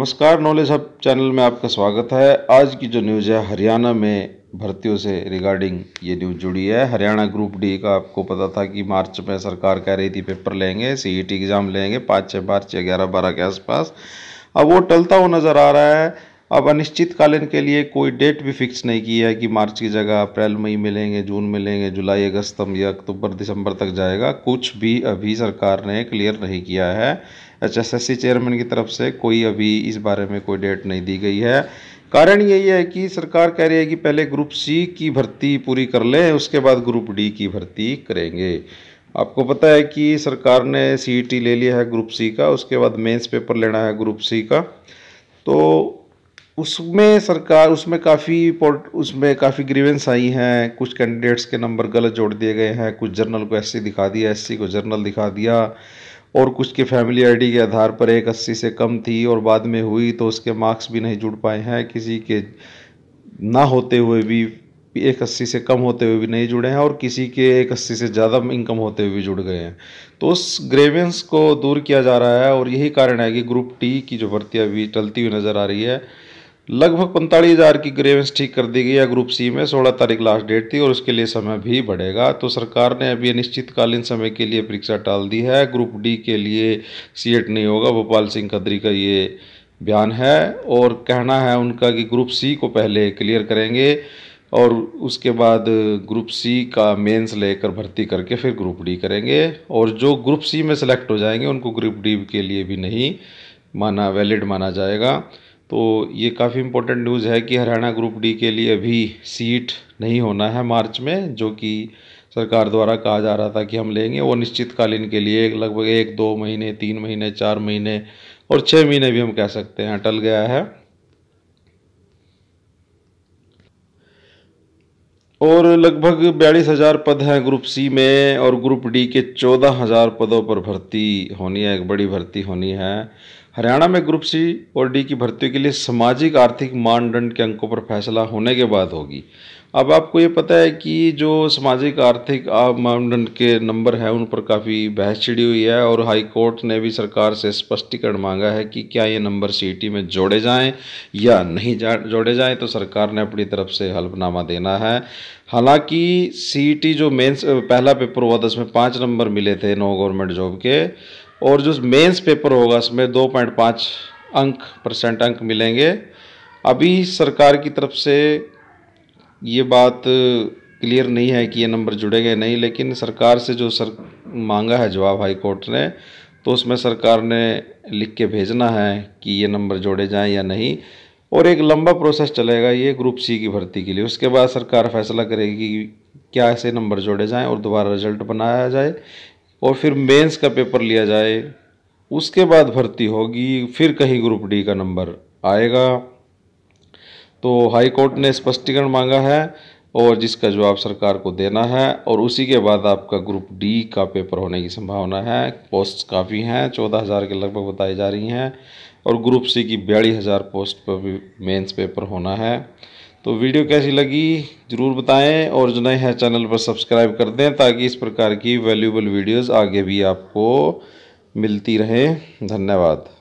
नमस्कार knowledge hub channel में आपका स्वागत है आज की जो न्यूज़ है हरियाणा में भर्तियों से रिगार्डिंग ये न्यूज़ जुड़ी है हरियाणा ग्रुप डी का आपको पता था कि मार्च में सरकार कह रही थी पेपर लेंगे सीईटी एग्ज़ाम e लेंगे पाँच छः मार्च या ग्यारह बारह के आसपास अब वो टलता हुआ नज़र आ रहा है अब अनिश्चितकालीन के लिए कोई डेट भी फिक्स नहीं की है कि मार्च की जगह अप्रैल मई में लेंगे जून में लेंगे जुलाई अगस्त या अक्टूबर दिसंबर तक जाएगा कुछ भी अभी सरकार ने क्लियर नहीं किया है एच चेयरमैन की तरफ से कोई अभी इस बारे में कोई डेट नहीं दी गई है कारण यही है कि सरकार कह रही है कि पहले ग्रुप सी की भर्ती पूरी कर लें उसके बाद ग्रुप डी की भर्ती करेंगे आपको पता है कि सरकार ने सी e ले लिया है ग्रुप सी का उसके बाद मेंस पेपर लेना है ग्रुप सी का तो उसमें सरकार उसमें काफ़ी उसमें काफ़ी ग्रीवेंस आई हैं कुछ कैंडिडेट्स के नंबर गलत जोड़ दिए गए हैं कुछ जर्नल को एससी दिखा दिया एससी को जर्नल दिखा दिया और कुछ की फैमिली आईडी के आधार पर एक अस्सी से कम थी और बाद में हुई तो उसके मार्क्स भी नहीं जुड़ पाए हैं किसी के ना होते हुए भी एक अस्सी से कम होते हुए भी नहीं जुड़े हैं और किसी के एक अस्सी से ज़्यादा इनकम होते हुए भी जुड़ गए हैं तो उस ग्रेवेंस को दूर किया जा रहा है और यही कारण है कि ग्रुप टी की जो भर्ती अभी चलती हुई नज़र आ रही है लगभग पैंतालीस हज़ार की ग्रेवेंस ठीक कर दी गई है ग्रुप सी में सोलह तारीख लास्ट डेट थी और उसके लिए समय भी बढ़ेगा तो सरकार ने अभी अनिश्चितकालीन समय के लिए परीक्षा टाल दी है ग्रुप डी के लिए सीएट नहीं होगा भोपाल सिंह कदरी का ये बयान है और कहना है उनका कि ग्रुप सी को पहले क्लियर करेंगे और उसके बाद ग्रुप सी का मेंस लेकर भर्ती करके फिर ग्रुप डी करेंगे और जो ग्रुप सी में सेलेक्ट हो जाएंगे उनको ग्रुप डी के लिए भी नहीं माना वैलिड माना जाएगा तो ये काफ़ी इम्पोर्टेंट न्यूज़ है कि हरियाणा ग्रुप डी के लिए अभी सीट नहीं होना है मार्च में जो कि सरकार द्वारा कहा जा रहा था कि हम लेंगे वो निश्चितकालीन के लिए लगभग एक दो महीने तीन महीने चार महीने और छः महीने भी हम कह सकते हैं अटल गया है और लगभग बयालीस हज़ार पद हैं ग्रुप सी में और ग्रुप डी के चौदह हज़ार पदों पर भर्ती होनी है एक बड़ी भर्ती होनी है हरियाणा में ग्रुप सी और डी की भर्ती के लिए सामाजिक आर्थिक मानदंड के अंकों पर फैसला होने के बाद होगी अब आपको ये पता है कि जो सामाजिक आर्थिक मानदंड के नंबर हैं उन पर काफ़ी बहस छिड़ी हुई है और हाई कोर्ट ने भी सरकार से स्पष्टीकरण मांगा है कि क्या ये नंबर सीटी में जोड़े जाएं या नहीं जा, जोड़े जाएं तो सरकार ने अपनी तरफ से हल्फनामा देना है हालांकि सीटी जो मेंस पहला पेपर हुआ था उसमें पाँच नंबर मिले थे नौ गवर्नमेंट जॉब के और जो मेंस पेपर होगा उसमें दो पॉइंट पाँच अंक परसेंट अंक मिलेंगे अभी सरकार की तरफ से ये बात क्लियर नहीं है कि ये नंबर जुड़ेंगे नहीं लेकिन सरकार से जो सर मांगा है जवाब हाई कोर्ट ने तो उसमें सरकार ने लिख के भेजना है कि ये नंबर जोड़े जाएं या नहीं और एक लंबा प्रोसेस चलेगा ये ग्रुप सी की भर्ती के लिए उसके बाद सरकार फैसला करेगी कि क्या ऐसे नंबर जोड़े जाएं और दोबारा रिजल्ट बनाया जाए और फिर मेंस का पेपर लिया जाए उसके बाद भर्ती होगी फिर कहीं ग्रुप डी का नंबर आएगा तो हाई कोर्ट ने स्पष्टीकरण मांगा है और जिसका जवाब सरकार को देना है और उसी के बाद आपका ग्रुप डी का पेपर होने की संभावना है पोस्ट काफ़ी हैं चौदह हज़ार के लगभग बताई जा रही हैं और ग्रुप सी की बयालीस हज़ार पोस्ट पर भी मेन्स पेपर होना है तो वीडियो कैसी लगी ज़रूर बताएं और जो नए हैं चैनल पर सब्सक्राइब कर दें ताकि इस प्रकार की वैल्यूबल वीडियोस आगे भी आपको मिलती रहें धन्यवाद